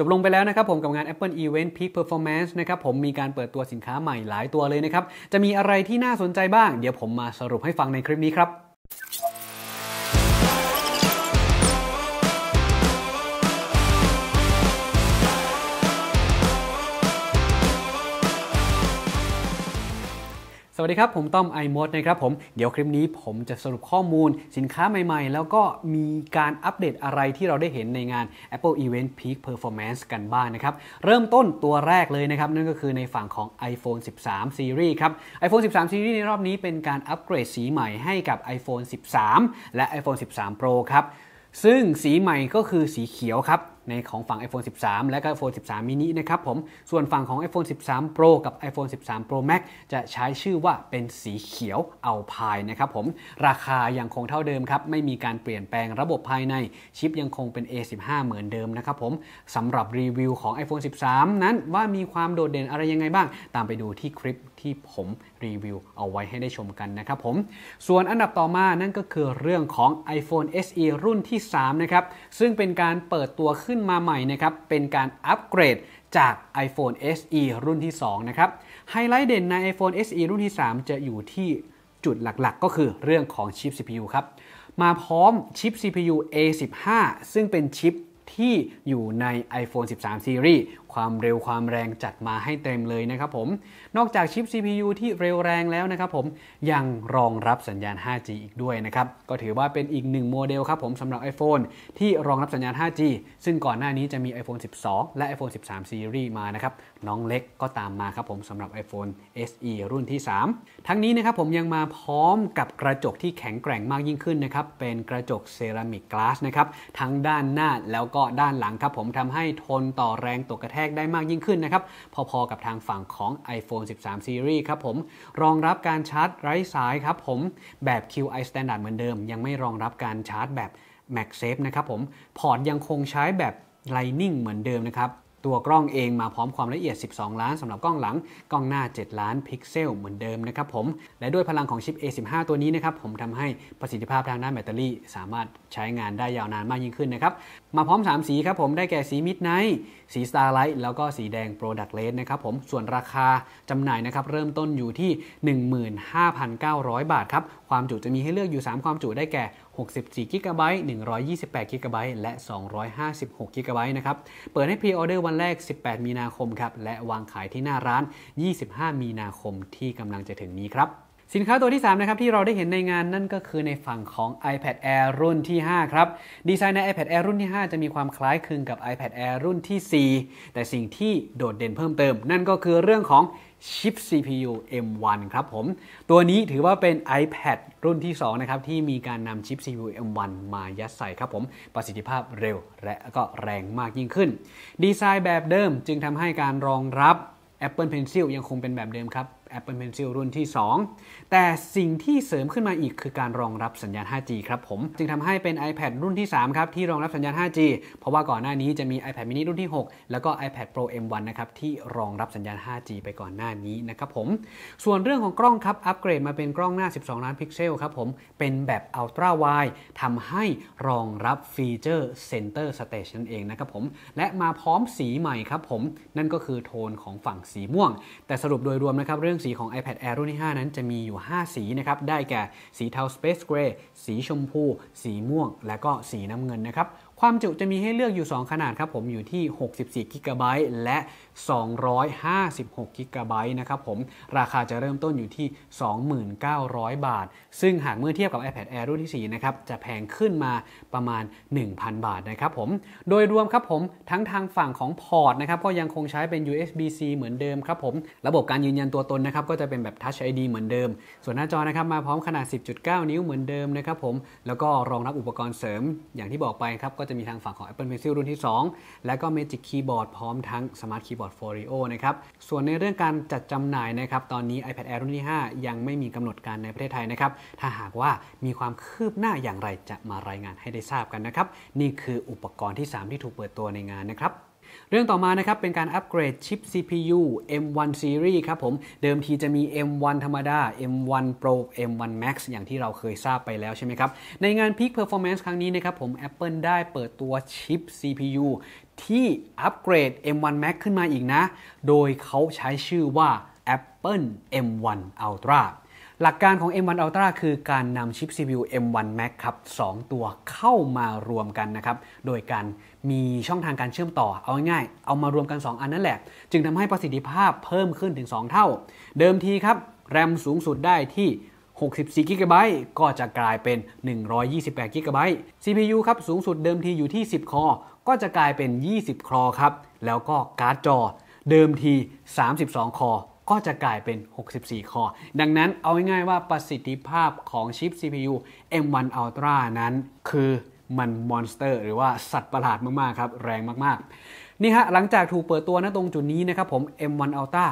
จบลงไปแล้วนะครับผมกับงาน Apple Event Peak Performance นะครับผมมีการเปิดตัวสินค้าใหม่หลายตัวเลยนะครับ จะมีอะไรที่น่าสนใจบ้างเดี๋ยวผมมาสรุปให้ฟังในคลิปนี้ครับวัสดีครับ ผมต้อมไอมดนะครับผมเดี๋ยวคลิปนี้ผมจะสรุปข้อมูลสินค้าใหม่ๆ แล้วก็มีการอัปเดตอะไรที่เราได้เห็นในงาน Apple Event Peak Performance กันบ้างนะครับ เริ่มต้นตัวแรกเลยนะครับ นั่นก็คือในฝั่งของ iPhone 13 Series ครับ iPhone 13 Series ในรอบนี้เป็นการอัปเกรดสีใหม่ให้กับ iPhone 13 และ iPhone 13 Pro ครับ ซึ่งสีใหม่ก็คือสีเขียวครับในของฝั่ง iPhone 13 และก็ iPhone 13 mini นะครับผม ส่วนฝั่งของ iPhone 13 Pro กับ iPhone 13 Pro Max จะใช้ชื่อว่าเป็นสีเขียวเอาพายนะครับผม ราคายังคงเท่าเดิมครับ ไม่มีการเปลี่ยนแปลงระบบภายใน ชิปยังคงเป็น A15 เหมือนเดิมนะครับผมสำหรับรีวิวของ iPhone 13 นั้นว่ามีความโดดเด่นอะไรยังไงบ้าง ตามไปดูที่คลิปที่ผมรีวิวเอาไว้ให้ได้ชมกันนะครับผม ส่วนอันดับต่อมานั่นก็คือเรื่องของ iPhone SE รุ่นที่ 3 นะครับ ซึ่งเป็นการเปิดตัวขึ้นนมาใหม่นะครับ เป็นการอัปเกรดจาก iPhone SE รุ่นที่ 2 นะครับ ไฮไลท์เด่นใน iPhone SE รุ่นที่ 3 จะอยู่ที่จุดหลักๆ ก็คือเรื่องของชิป CPU ครับ มาพร้อมชิป CPU A15 ซึ่งเป็นชิปที่อยู่ใน iPhone 13 Series ความเร็วความแรงจัดมาให้เต็มเลยนะครับผม นอกจากชิป CPU ที่เร็วแรงแล้วนะครับผมยังรองรับสัญญาณ 5G อีกด้วยนะครับก็ถือว่าเป็นอีกหนึ่งโมเดลครับผมสำหรับ iPhone ที่รองรับสัญญาณ 5G ซึ่งก่อนหน้านี้จะมี iPhone 12 และ iPhone 13 Series มานะครับน้องเล็กก็ตามมาครับผมสำหรับ iPhone SE รุ่นที่ 3 ทั้งนี้นะครับผมยังมาพร้อมกับกระจกที่แข็งแกร่งมากยิ่งขึ้นนะครับเป็นกระจกเซรามิกกลาสนะครับทั้งด้านหน้าแล้วก็ด้านหลังครับผมทำให้ทนต่อแรงตกกระแทกกได้มากยิ่งขึ้นนะครับพอ ๆ กับทางฝั่งของ iPhone 13 Series ครับผมรองรับการชาร์จไร้สายครับผมแบบ QI Standard เหมือนเดิม ยังไม่รองรับการชาร์จแบบ MagSafe นะครับผมพอร์ตยังคงใช้แบบ Lightning เหมือนเดิมนะครับตัวกล้องเองมาพร้อมความละเอียด 12 ล้านสำหรับกล้องหลัง กล้องหน้า 7 ล้านพิกเซลเหมือนเดิมนะครับผม และด้วยพลังของชิป A15 ตัวนี้นะครับผมทำให้ประสิทธิภาพทางด้านแบตเตอรี่ สามารถใช้งานได้ยาวนานมากยิ่งขึ้นนะครับ มาพร้อม 3 สีครับผม ได้แก่สี Midnight สี Starlight แล้วก็สีแดง Product Red นะครับผม ส่วนราคาจำหน่ายนะครับเริ่มต้นอยู่ที่ 15,900 บาทครับ ความจุจะมีให้เลือกอยู่ 3 ความจุ ได้แก่64 g b 128 g b และ 256 g b นะครับ เปิดให้พรีออเดอร์วันแรก 18 มีนาคม ครับ และวางขายที่หน้าร้าน 25 มีนาคม ที่กำลังจะถึงนี้ครับสินค้าตัวที่3นะครับที่เราได้เห็นในงานนั่นก็คือในฝั่งของ iPad Air รุ่นที่ 5 ครับ ดีไซน์ใน iPad Air รุ่นที่ 5 จะมีความคล้ายคลึงกับ iPad Air รุ่นที่ 4 แต่สิ่งที่โดดเด่นเพิ่มเติมนั่นก็คือเรื่องของชิป CPU M1 ครับผม ตัวนี้ถือว่าเป็น iPad รุ่นที่ 2 นะครับ ที่มีการนำชิป CPU M1 มายัดใส่ครับผม ประสิทธิภาพเร็วและก็แรงมากยิ่งขึ้น ดีไซน์แบบเดิมจึงทำให้การรองรับ Apple Pencil ยังคงเป็นแบบเดิมครับ Apple Pencil รุ่นที่ 2 แต่สิ่งที่เสริมขึ้นมาอีกคือการรองรับสัญญาณ 5G ครับผม จึงทำให้เป็น iPad รุ่นที่3ครับที่รองรับสัญญาณ 5G เพราะว่าก่อนหน้านี้จะมี iPad mini รุ่นที่ 6 แล้วก็ iPad Pro M1 นะครับที่รองรับสัญญาณ 5G ไปก่อนหน้านี้นะครับผม ส่วนเรื่องของกล้องครับ อัปเกรดมาเป็นกล้องหน้า 12ล้านพิกเซลครับผม เป็นแบบ Ultra Wide ทำให้รองรับฟีเจอร์ Center Stage นั่นเองนะครับผม และมาพร้อมสีใหม่ครับผม นั่นก็คือโทนของฝั่งสีม่วง แต่สรุปโดยรวมนะครับเรื่องสีของ iPad Air รุ่นที่ 5 นั้นจะมีอยู่ 5 สี นะครับ ได้แก่สีเทา Space Gray สีชมพู สีม่วง และก็สีน้ำเงินนะครับความจุจะมีให้เลือกอยู่ 2 ขนาดครับผมอยู่ที่ 64 g b และ 256 g b นะครับผมราคาจะเริ่มต้นอยู่ที่ 2,900 บาท ซึ่งหากเมื่อเทียบกับ iPad Air รุ่นที่4นะครับ จะแพงขึ้นมาประมาณ 1,000 บาทนะครับผม โดยรวมครับผมทั้งทางฝั่งของพอร์ตนะครับก็ยังคงใช้เป็น USB-C เหมือนเดิมครับผม ระบบการยืนยันตัวตนนะครับก็จะเป็นแบบ Touch ID เหมือนเดิม ส่วนหน้าจอนะครับมาพร้อมขนาด 10.9 นิ้วเหมือนเดิมนะครับผมแล้วก็รองรับอุปกรณ์เสริมอย่างที่บอกไปครับก็จะมีทางฝั่งของ Apple Pencil รุ่นที่ 2 และก็ Magic Keyboard พร้อมทั้ง Smart Keyboard Folio นะครับส่วนในเรื่องการจัดจำหน่ายนะครับตอนนี้ iPad Air รุ่นที่ 5 ยังไม่มีกำหนดการในประเทศไทยนะครับถ้าหากว่ามีความคืบหน้าอย่างไรจะมารายงานให้ได้ทราบกันนะครับนี่คืออุปกรณ์ที่ 3 ที่ถูกเปิดตัวในงานนะครับเรื่องต่อมานะครับเป็นการอัปเกรดชิป CPU M1 Series ครับผม เดิมทีจะมี M1 ธรรมดา M1 Pro M1 Max อย่างที่เราเคยทราบไปแล้วใช่ไหมครับ ในงาน Peak Performance ครั้งนี้นะครับผม Apple ได้เปิดตัวชิป CPU ที่อัปเกรด M1 Max ขึ้นมาอีกนะ โดยเขาใช้ชื่อว่า Apple M1 Ultra หลักการของ M1 Ultra คือการนำชิป CPU M1 Max ครับ 2 ตัวเข้ามารวมกันนะครับ โดยการมีช่องทางการเชื่อมต่อ เอาง่ายๆ เอามารวมกัน 2 อันนั่นแหละ จึงทำให้ประสิทธิภาพเพิ่มขึ้นถึง 2 เท่า เดิมทีครับ แรมสูงสุดได้ที่ 64 g b ก็จะกลายเป็น 128 g b CPU ครับ สูงสุดเดิมทีอยู่ที่ 10 คอก็จะกลายเป็น 20 คอครับ แล้วก็การ์ดจอ เดิมที 32 คอก็จะกลายเป็น 64 คอร์ ดังนั้นเอาง่ายๆว่าประสิทธิภาพของชิป CPU M1 Ultra นั้นคือมันมอนสเตอร์หรือว่าสัตว์ประหลาดมาก ๆ ครับ แรงมาก ๆ นี่ฮะ หลังจากถูกเปิดตัวณตรงจุดนี้นะครับผม M1 Ultra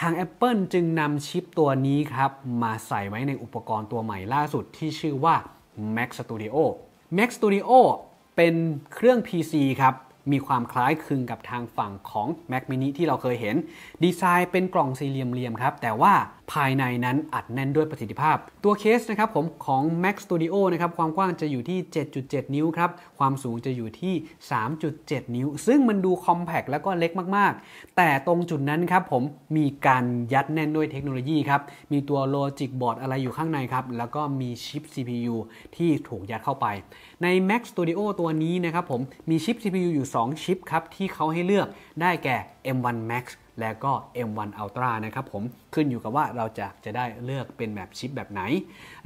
ทาง Apple จึงนำชิปตัวนี้ครับ มาใส่ไว้ในอุปกรณ์ตัวใหม่ล่าสุดที่ชื่อว่า Mac Studio Mac Studio เป็นเครื่อง PC ครับมีความคล้ายคลึงกับทางฝั่งของ Mac mini ที่เราเคยเห็น ดีไซน์เป็นกล่องสี่เหลี่ยมๆครับ แต่ว่าภายในนั้นอัดแน่นด้วยประสิทธิภาพ ตัวเคสนะครับผมของ Mac Studio นะครับความกว้างจะอยู่ที่ 7.7 นิ้วครับ ความสูงจะอยู่ที่ 3.7 นิ้ว ซึ่งมันดูคอมแพกแล้วก็เล็กมาก ๆ แต่ตรงจุดนั้นครับผมมีการยัดแน่นด้วยเทคโนโลยีครับ มีตัวโลจิกบอร์ดอะไรอยู่ข้างในครับ แล้วก็มีชิป CPU ที่ถูกยัดเข้าไป ใน Mac Studio ตัวนี้นะครับผมมีชิป CPU อยู่ 2 ชิปครับที่เขาให้เลือกได้แก่ M1 Max และก็ M1 Ultra นะครับผมขึ้นอยู่กับว่าเราจะจะได้เลือกเป็นแบบชิปแบบไหน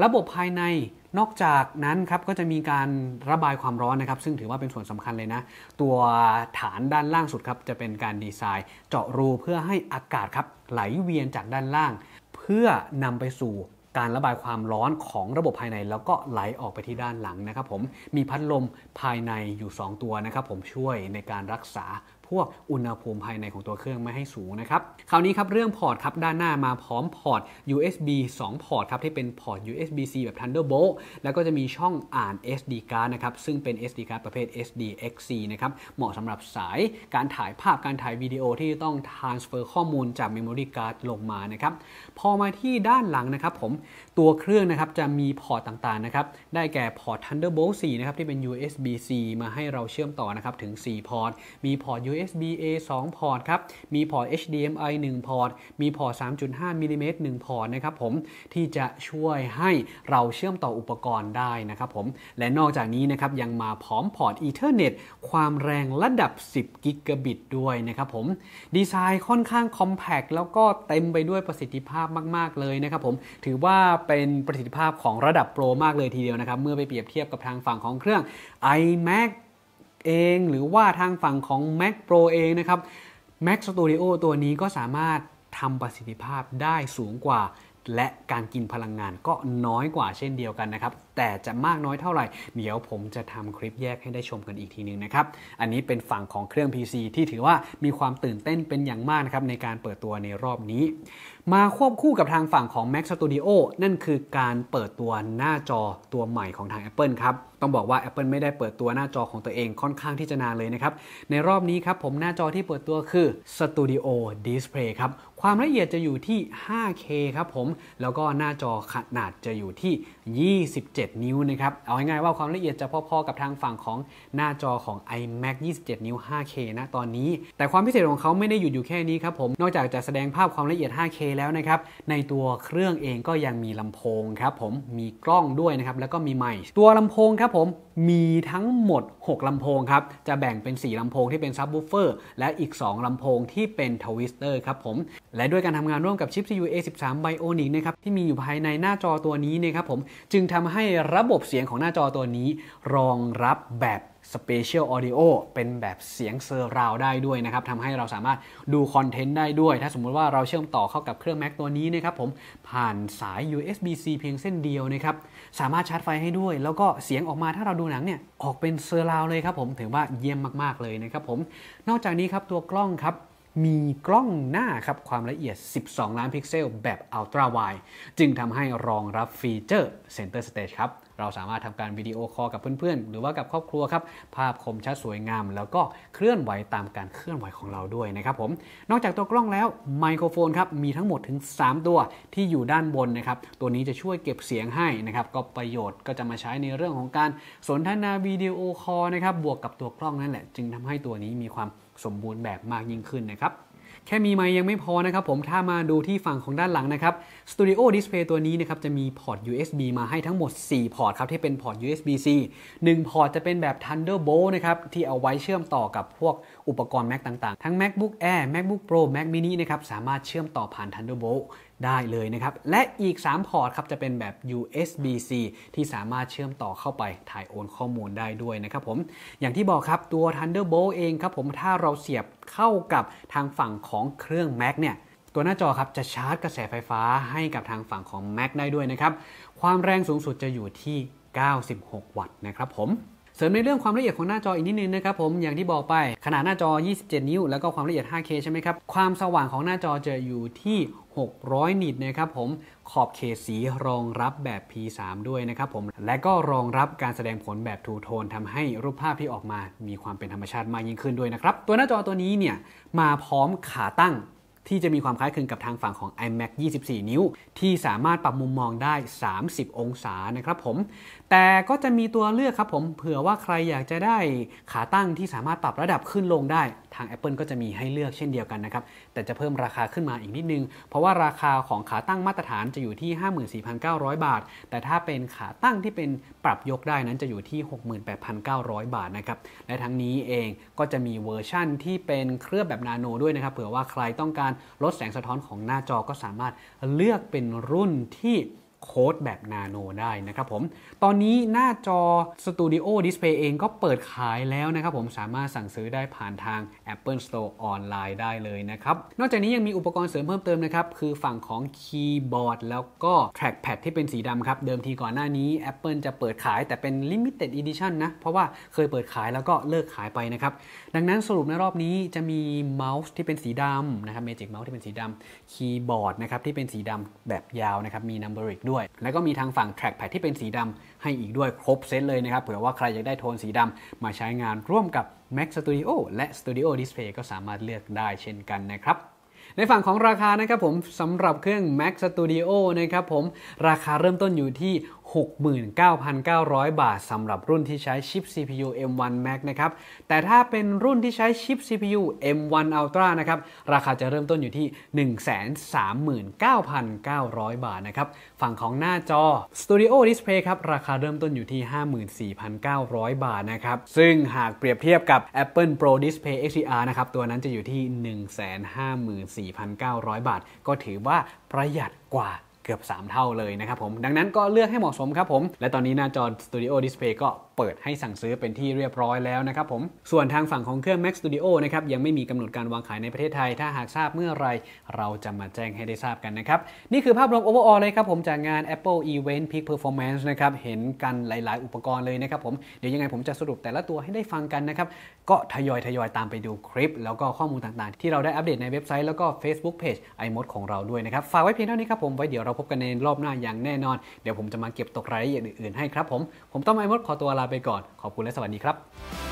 ระบบภายในนอกจากนั้นครับก็จะมีการระบายความร้อนนะครับซึ่งถือว่าเป็นส่วนสำคัญเลยนะตัวฐานด้านล่างสุดครับจะเป็นการดีไซน์ เจาะรูเพื่อให้อากาศครับไหลเวียนจากด้านล่าง เพื่อนำไปสู่การระบายความร้อนของระบบภายใน แล้วก็ไหลออกไปที่ด้านหลังนะครับผมมีพัดลมภายในอยู่ 2 ตัวนะครับผมช่วยในการรักษาวกอุณหภูมิภายในของตัวเครื่องไม่ให้สูงนะครับคราวนี้ครับ เรื่องพอร์ตครับ ด้านหน้ามาพร้อมพอร์ต USB 2 พอร์ตครับ ที่เป็นพอร์ต USB-C แบบ Thunderbolt แล้วก็จะมีช่องอ่าน SD card นะครับ ซึ่งเป็น SD card ประเภท SDXC นะครับเหมาะสำหรับสายการถ่ายภาพการถ่ายวิดีโอที่ต้อง transfer ข้อมูลจาก memory card ลงมานะครับ พอมาที่ด้านหลังนะครับผมตัวเครื่องนะครับจะมีพอร์ตต่างๆนะครับได้แก่พอร์ต Thunderbolt 4นะครับที่เป็น USB-C มาให้เราเชื่อมต่อนะครับถึง4พอร์ตมีพอร์ต USB USB A 2 พอร์ตครับ มีพอร์ต HDMI 1 พอร์ต มีพอร์ต 3.5มิลิเมตร1พอร์ตนะครับผม ที่จะช่วยให้เราเชื่อมต่ออุปกรณ์ได้นะครับผม และนอกจากนี้นะครับ ยังมาพร้อมพอร์ตทอร์เน็ต ความแรงระดับ 10กิกะบิตด้วยนะครับผม ดีไซน์ค่อนข้างคอมแพกแล้วก็เต็มไปด้วยประสิทธิภาพมาก ๆ เลยนะครับผม ถือว่าเป็นประสิทธิภาพของระดับโปรมากเลยทีเดียวนะครับ เมื่อไปเปรียบเทียบกับทางฝั่งของเครื่อง iMac เองหรือว่าทางฝั่งของ Mac Pro เองนะครับ Mac Studio ตัวนี้ก็สามารถทำประสิทธิภาพได้สูงกว่า และการกินพลังงานก็น้อยกว่าเช่นเดียวกันนะครับแต่จะมากน้อยเท่าไหร่ เดี๋ยวผมจะทำคลิปแยกให้ได้ชมกันอีกทีนึงนะครับอันนี้เป็นฝั่งของเครื่อง PC ที่ถือว่ามีความตื่นเต้นเป็นอย่างมากนะครับในการเปิดตัวในรอบนี้ มาควบคู่กับทางฝั่งของ Mac Studio นั่นคือการเปิดตัวหน้าจอตัวใหม่ของทาง Apple ครับต้องบอกว่า Apple ไม่ได้เปิดตัวหน้าจอของตัวเองค่อนข้างที่จะนานเลยนะครับ ในรอบนี้ครับผมหน้าจอที่เปิดตัวคือ Studio Display ครับความละเอียดจะอยู่ที่ 5K ครับผม แล้วก็หน้าจอขนาดจะอยู่ที่ 27 นิ้วนะครับ เอาง่ายๆว่าความละเอียดจะพอๆกับทางฝั่งของหน้าจอของ iMac 27 นิ้ว 5K นะตอนนี้ แต่ความพิเศษของเขาไม่ได้หยุดอยู่แค่นี้ครับผม นอกจากจะแสดงภาพความละเอียด 5K แล้วนะครับ ในตัวเครื่องเองก็ยังมีลำโพงครับผม มีกล้องด้วยนะครับ แล้วก็มีไมค์ ตัวลำโพงครับผมมีทั้งหมด 6 ลำโพงครับ จะแบ่งเป็น 4 ลำโพงที่เป็นซับวูเฟอร์และอีก 2 ลำโพงที่เป็นทวิสเตอร์ครับผม และด้วยการทำงานร่วมกับชิป c u A13 Bionic นะครับ ที่มีอยู่ภายในหน้าจอตัวนี้นะครับผม จึงทำให้ระบบเสียงของหน้าจอตัวนี้ รองรับแบบสเปเชียลออ u d i อเป็นแบบเสียงเซอร์ราวได้ด้วยนะครับทำให้เราสามารถดูคอนเทนต์ได้ด้วย ถ้าสมมุติว่าเราเชื่อมต่อเข้ากับเครื่อง Mac ตัวนี้นะครับผมผ่านสาย USB-C เพียงเส้นเดียวนะครับ สามารถชาร์จไฟให้ด้วย แล้วก็เสียงออกมาถ้าเราดูหนังเนี่ยออกเป็นเซอร์ราวเลยครับผมถือว่าเยี่ยมมาก ๆ เลยนะครับผมนอกจากนี้ครับ ตัวกล้องครับมีกล้องหน้าครับความละเอียด 12 ล้านพิกเซลแบบอัลตราไวจึงทำให้รองรับฟีเจอร์เซนเตอร์สเตจครับเราสามารถทำการวิดีโอคอลกับเพื่อนๆ หรือว่ากับครอบครัวครับภาพคมชัดสวยงาม แล้วก็เคลื่อนไหวตามการเคลื่อนไหวของเราด้วยนะครับผมนอกจากตัวกล้องแล้วไมโครโฟนครับมีทั้งหมดถึง 3 ตัวที่อยู่ด้านบนนะครับตัวนี้จะช่วยเก็บเสียงให้นะครับก็ประโยชน์ก็จะมาใช้ในเรื่องของการสนทนาวิดีโอคอลนะครับบวกกับตัวกล้องนั่นแหละจึงทำให้ตัวนี้มีความสมบูรณ์แบบมากยิ่งขึ้นนะครับแค่มีไมยังไม่พอนะครับผมถ้ามาดูที่ฝั่งของด้านหลังนะครับ Studio Display ตัวนี้นะครับจะมีพอร์ต USB มาให้ทั้งหมด 4 พอร์ตครับที่เป็นพอร์ต USB-C 1 พอร์ตจะเป็นแบบ Thunderbolt นะครับที่เอาไว้เชื่อมต่อกับพวกอุปกรณ์ Mac ต่างๆ ทั้ง MacBook Air MacBook Pro Mac Mini นะครับสามารถเชื่อมต่อผ่าน Thunderbolt ได้เลยนะครับ และอีก 3 พอร์ตครับจะเป็นแบบ USB-C ที่สามารถเชื่อมต่อเข้าไปถ่ายโอนข้อมูลได้ด้วยนะครับผม อย่างที่บอกครับ ตัว Thunderbolt เองครับผมถ้าเราเสียบเข้ากับทางฝั่งของเครื่อง Mac เนี่ย ตัวหน้าจอครับจะชาร์จกระแสไฟฟ้าให้กับทางฝั่งของ Mac ได้ด้วยนะครับ ความแรงสูงสุดจะอยู่ที่ 96 วัตต์นะครับผมเสริมในเรื่องความละเอียดของหน้าจออีกนิดนึงนะครับผมอย่างที่บอกไปขนาดหน้าจอ 27 นิ้วแล้วก็ความละเอียด 5K ใช่ไหมครับความสว่างของหน้าจอจะอยู่ที่ 600 นิตนะครับผมขอบเขตสีรองรับแบบ P3 ด้วยนะครับผมและก็รองรับการแสดงผลแบบทูโทนทำให้รูปภาพที่ออกมา มีความเป็นธรรมชาติมากยิ่งขึ้นด้วยนะครับตัวหน้าจอตัวนี้เนี่ยมาพร้อมขาตั้งที่จะมีความคล้ายคลึงกับทางฝั่งของ iMac 24 นิ้ว ที่สามารถปรับมุมมองได้ 30 องศานะครับผม แต่ก็จะมีตัวเลือกครับผมเผื่อว่าใครอยากจะได้ขาตั้งที่สามารถปรับระดับขึ้นลงได้ทาง Apple ก็จะมีให้เลือกเช่นเดียวกันนะครับ แต่จะเพิ่มราคาขึ้นมาอีกนิดนึง เพราะว่าราคาของขาตั้งมาตรฐานจะอยู่ที่ 54,900 บาท แต่ถ้าเป็นขาตั้งที่เป็นปรับยกได้นั้นจะอยู่ที่ 68,900 บาทนะครับ และทั้งนี้เองก็จะมีเวอร์ชั่นที่เป็นเคลือบแบบนาโนด้วยนะครับ เผื่อว่าใครต้องการลดแสงสะท้อนของหน้าจอก็สามารถเลือกเป็นรุ่นที่โค้ดแบบนาโนได้นะครับผม ตอนนี้หน้าจอ Studio Display เองก็เปิดขายแล้วนะครับผมสามารถสั่งซื้อได้ผ่านทาง Apple Store ออนไลน์ได้เลยนะครับนอกจากนี้ยังมีอุปกรณ์เสริมเพิ่มเติมนะครับคือฝั่งของคีย์บอร์ดแล้วก็แทร็กแพดที่เป็นสีดำครับเดิมทีก่อนหน้านี้ Apple จะเปิดขายแต่เป็น Limited Edition นะเพราะว่าเคยเปิดขายแล้วก็เลิกขายไปนะครับดังนั้นสรุปในรอบนี้จะมีเมาส์ที่เป็นสีดำนะครับเมจิกเมาส์ที่เป็นสีดำคีย์บอร์ดนะครับที่เป็นสีดำแบบยาวนะครับมี n u m b e r ด้วยด้วยแล้วก็มีทางฝั่ง track pad ที่เป็นสีดำให้อีกด้วยครบเซตเลยนะครับ เผื่อว่าใครอยากได้โทนสีดำมาใช้งานร่วมกับ Mac Studio และ Studio Display ก็สามารถเลือกได้เช่นกันนะครับ ในฝั่งของราคานะครับผมสำหรับเครื่อง Mac Studio นะครับผมราคาเริ่มต้นอยู่ที่69,900 บาทสำหรับรุ่นที่ใช้ชิป CPU M1 Max นะครับแต่ถ้าเป็นรุ่นที่ใช้ชิป CPU M1 Ultra นะครับราคาจะเริ่มต้นอยู่ที่ 139,900 บาทนะครับฝั่งของหน้าจอ Studio Display ครับราคาเริ่มต้นอยู่ที่ 54,900 บาทนะครับซึ่งหากเปรียบเทียบกับ Apple Pro Display XDR นะครับตัวนั้นจะอยู่ที่ 154,900 บาท ก็ถือว่าประหยัดกว่าเกือบ3 เท่าเลยนะครับผม ดังนั้นก็เลือกให้เหมาะสมครับผม และตอนนี้หน้าจอสตูดิโอดิสเพย์ก็เปิดให้สั่งซื้อเป็นที่เรียบร้อยแล้วนะครับผมส่วนทางฝั่งของเครื่อง Mac Studio นะครับยังไม่มีกำหนดการวางขายในประเทศไทย ถ้าหากทราบเมื่อไร เราจะมาแจ้งให้ได้ทราบกันนะครับนี่คือภาพรวม overall เลยครับผมจากงาน Apple Event Peak Performance นะครับเห็นกันหลายๆ อุปกรณ์เลยนะครับผมเดี๋ยวยังไงผมจะสรุปแต่ละตัวให้ได้ฟังกันนะครับก็ทยอยทยอยตามไปดูคลิป แล้วก็ข้อมูลต่าง ๆ ที่เราได้อัปเดตในเว็บไซต์แล้วก็ Facebook Page i m o d ของเราด้วยนะครับฝากไว้เพียงเท่านี้ครับผมไว้เดี๋ยวเราพบกันในรอบหน้าอย่างแน่นอนเดี๋ยวผมจะมาเก็บตกรายละเอียดอื่นๆให้ครับผมผมต้องไอมดขอตัวลาลาไปก่อน ขอบคุณและสวัสดีครับ